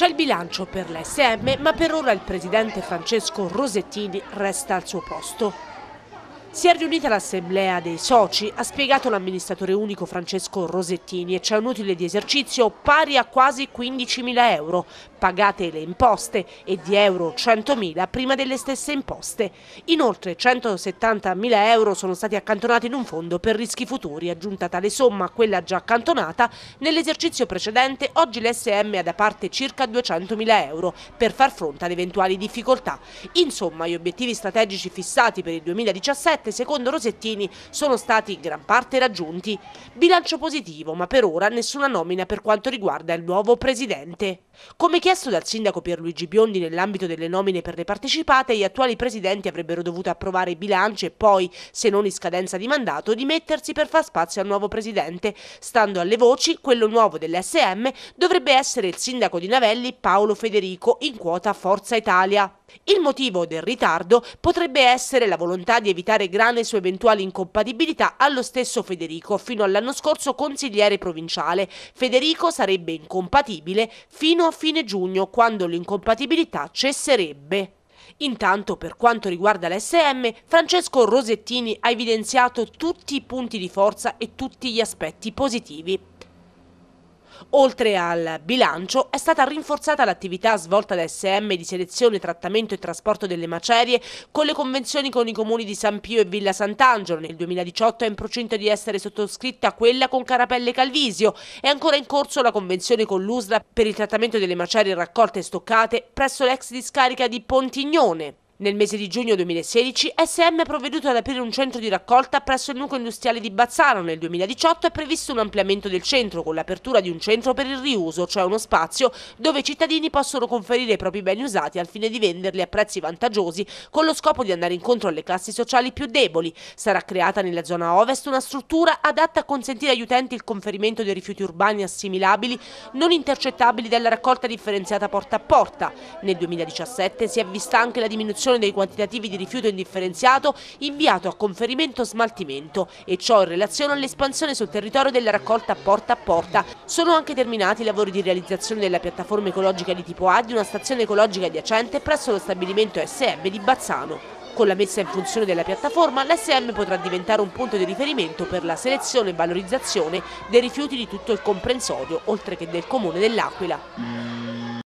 C'è il bilancio per l'SM, ma per ora il presidente Francesco Rosettini resta al suo posto. Si è riunita l'assemblea dei soci, ha spiegato l'amministratore unico Francesco Rosettini e c'è un utile di esercizio pari a quasi 15.000 euro, pagate le imposte e di euro 100.000 prima delle stesse imposte. Inoltre 170.000 euro sono stati accantonati in un fondo per rischi futuri, aggiunta tale somma a quella già accantonata nell'esercizio precedente oggi l'SM ha da parte circa 200.000 euro per far fronte ad eventuali difficoltà. Insomma gli obiettivi strategici fissati per il 2017 2007, secondo Rosettini, sono stati in gran parte raggiunti. Bilancio positivo, ma per ora nessuna nomina per quanto riguarda il nuovo presidente. Come chiesto dal sindaco Pierluigi Biondi nell'ambito delle nomine per le partecipate, gli attuali presidenti avrebbero dovuto approvare i bilanci e poi, se non in scadenza di mandato, dimettersi per far spazio al nuovo presidente. Stando alle voci, quello nuovo dell'SM dovrebbe essere il sindaco di Navelli Paolo Federico in quota Forza Italia. Il motivo del ritardo potrebbe essere la volontà di evitare grane su eventuali incompatibilità allo stesso Federico, fino all'anno scorso consigliere provinciale. Federico sarebbe incompatibile fino a fine giugno, quando l'incompatibilità cesserebbe. Intanto, per quanto riguarda l'SM, Francesco Rosettini ha evidenziato tutti i punti di forza e tutti gli aspetti positivi. Oltre al bilancio è stata rinforzata l'attività svolta da SM di selezione, trattamento e trasporto delle macerie con le convenzioni con i comuni di San Pio e Villa Sant'Angelo. Nel 2018 è in procinto di essere sottoscritta quella con Carapelle Calvisio. È ancora in corso la convenzione con l'USRA per il trattamento delle macerie raccolte e stoccate presso l'ex discarica di Pontignone. Nel mese di giugno 2016 SM ha provveduto ad aprire un centro di raccolta presso il nucleo industriale di Bazzano. Nel 2018 è previsto un ampliamento del centro con l'apertura di un centro per il riuso, cioè uno spazio dove i cittadini possono conferire i propri beni usati al fine di venderli a prezzi vantaggiosi con lo scopo di andare incontro alle classi sociali più deboli. Sarà creata nella zona ovest una struttura adatta a consentire agli utenti il conferimento dei rifiuti urbani assimilabili non intercettabili della raccolta differenziata porta a porta. Nel 2017 si è vista anche la diminuzione diminuzione dei quantitativi di rifiuto indifferenziato inviato a conferimento smaltimento e ciò in relazione all'espansione sul territorio della raccolta porta a porta. Sono anche terminati i lavori di realizzazione della piattaforma ecologica di tipo A di una stazione ecologica adiacente presso lo stabilimento SM di Bazzano. Con la messa in funzione della piattaforma, l'SM potrà diventare un punto di riferimento per la selezione e valorizzazione dei rifiuti di tutto il comprensorio, oltre che del comune dell'Aquila. Mm.